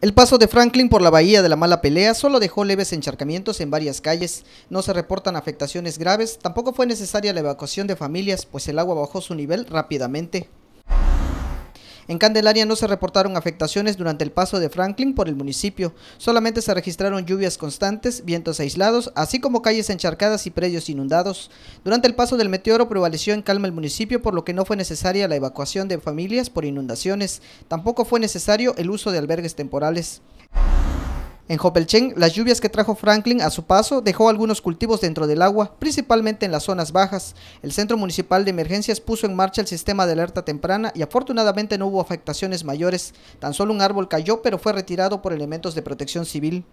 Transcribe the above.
El paso de Franklin por la bahía de la mala pelea solo dejó leves encharcamientos en varias calles, no se reportan afectaciones graves, tampoco fue necesaria la evacuación de familias, pues el agua bajó su nivel rápidamente. En Candelaria no se reportaron afectaciones durante el paso de Franklin por el municipio. Solamente se registraron lluvias constantes, vientos aislados, así como calles encharcadas y predios inundados. Durante el paso del meteoro prevaleció en calma el municipio, por lo que no fue necesaria la evacuación de familias por inundaciones. Tampoco fue necesario el uso de albergues temporales. En Hopelchen, las lluvias que trajo Franklin a su paso dejó algunos cultivos dentro del agua, principalmente en las zonas bajas. El Centro Municipal de Emergencias puso en marcha el sistema de alerta temprana y afortunadamente no hubo afectaciones mayores. Tan solo un árbol cayó, pero fue retirado por elementos de protección civil.